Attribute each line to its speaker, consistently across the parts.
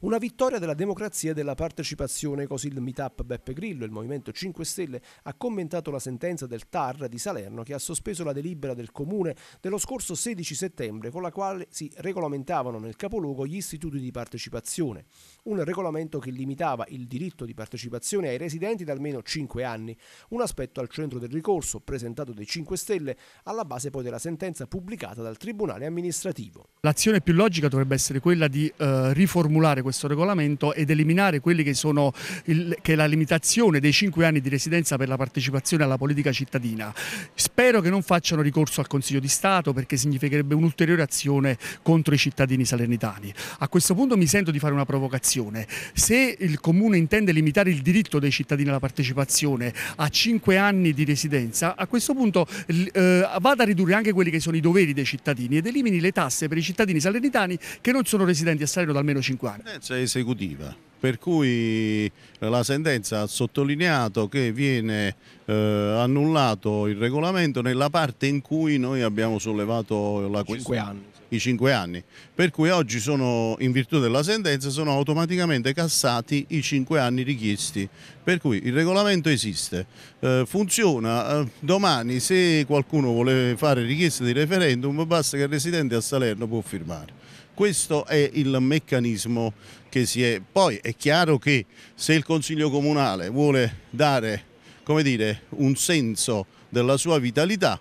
Speaker 1: Una vittoria della democrazia e della partecipazione, così il meetup Beppe Grillo, il Movimento 5 Stelle, ha commentato la sentenza del TAR di Salerno che ha sospeso la delibera del Comune dello scorso 16 settembre con la quale si regolamentavano nel capoluogo gli istituti di partecipazione, un regolamento che limitava il diritto di partecipazione ai residenti da almeno 5 anni, un aspetto al centro del ricorso presentato dai 5 Stelle, alla base poi della sentenza pubblicata dal Tribunale amministrativo.
Speaker 2: L'azione più logica dovrebbe essere quella di eh, riformulare questo regolamento ed eliminare quelli che sono il, che la limitazione dei 5 anni di residenza per la partecipazione alla politica cittadina. Spero che non facciano ricorso al Consiglio di Stato perché significherebbe un'ulteriore azione contro i cittadini salernitani. A questo punto mi sento di fare una provocazione. Se il Comune intende limitare il diritto dei cittadini alla partecipazione a 5 anni di residenza, a questo punto eh, vada a ridurre anche quelli che sono i doveri dei cittadini ed elimini le tasse per i cittadini salernitani che non sono residenti a Salerno da almeno 5 anni.
Speaker 3: Presidenza esecutiva per cui la sentenza ha sottolineato che viene eh, annullato il regolamento nella parte in cui noi abbiamo sollevato la questione. Anni. I cinque anni, per cui oggi sono, in virtù della sentenza, sono automaticamente cassati i cinque anni richiesti. Per cui il regolamento esiste, eh, funziona. Eh, domani, se qualcuno vuole fare richiesta di referendum, basta che il residente a Salerno può firmare. Questo è il meccanismo che si è. Poi è è chiaro che se il Consiglio Comunale vuole dare dire, un senso della sua vitalità,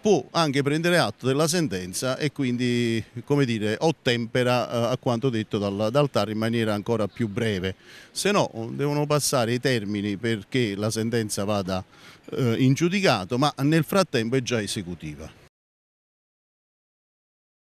Speaker 3: può anche prendere atto della sentenza e quindi dire, ottempera eh, a quanto detto dal, dal, TAR in maniera ancora più breve. Se no oh, devono passare i termini perché la sentenza vada eh, in giudicato, ma nel frattempo è già esecutiva.